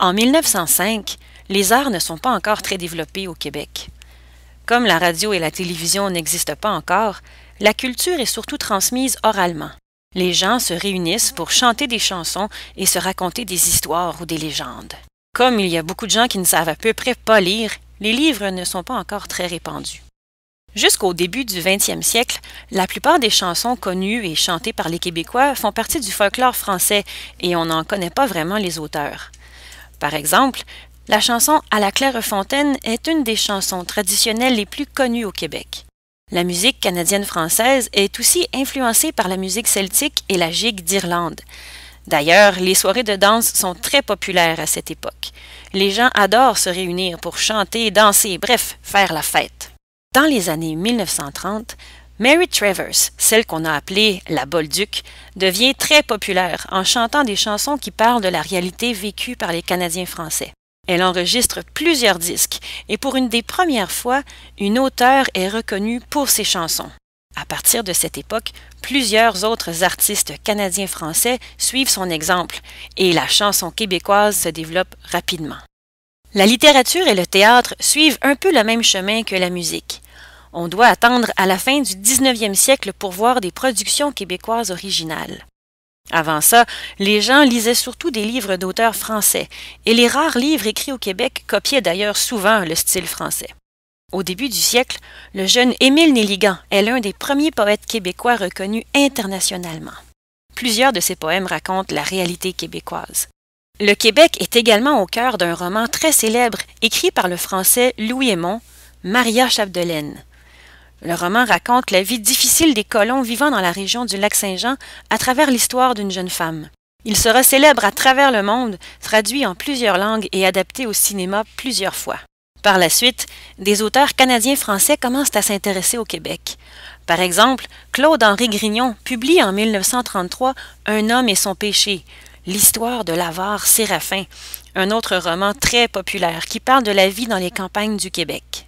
En 1905, les arts ne sont pas encore très développés au Québec. Comme la radio et la télévision n'existent pas encore, la culture est surtout transmise oralement. Les gens se réunissent pour chanter des chansons et se raconter des histoires ou des légendes. Comme il y a beaucoup de gens qui ne savent à peu près pas lire, les livres ne sont pas encore très répandus. Jusqu'au début du 20e siècle, la plupart des chansons connues et chantées par les Québécois font partie du folklore français et on n'en connaît pas vraiment les auteurs. Par exemple, la chanson À la Clairefontaine est une des chansons traditionnelles les plus connues au Québec. La musique canadienne-française est aussi influencée par la musique celtique et la gigue d'Irlande. D'ailleurs, les soirées de danse sont très populaires à cette époque. Les gens adorent se réunir pour chanter, danser, bref, faire la fête. Dans les années 1930, Mary Travers, celle qu'on a appelée la Bolduc, devient très populaire en chantant des chansons qui parlent de la réalité vécue par les Canadiens français. Elle enregistre plusieurs disques et pour une des premières fois, une auteure est reconnue pour ses chansons. À partir de cette époque, plusieurs autres artistes canadiens-français suivent son exemple et la chanson québécoise se développe rapidement. La littérature et le théâtre suivent un peu le même chemin que la musique. On doit attendre à la fin du 19e siècle pour voir des productions québécoises originales. Avant ça, les gens lisaient surtout des livres d'auteurs français, et les rares livres écrits au Québec copiaient d'ailleurs souvent le style français. Au début du siècle, le jeune Émile Nelligan est l'un des premiers poètes québécois reconnus internationalement. Plusieurs de ses poèmes racontent la réalité québécoise. Le Québec est également au cœur d'un roman très célèbre écrit par le français Louis Aymon, Maria Chapdelaine, le roman raconte la vie difficile des colons vivant dans la région du lac Saint-Jean à travers l'histoire d'une jeune femme. Il sera célèbre à travers le monde, traduit en plusieurs langues et adapté au cinéma plusieurs fois. Par la suite, des auteurs canadiens-français commencent à s'intéresser au Québec. Par exemple, Claude-Henri Grignon publie en 1933 Un homme et son péché, l'histoire de l'avare Séraphin, un autre roman très populaire qui parle de la vie dans les campagnes du Québec.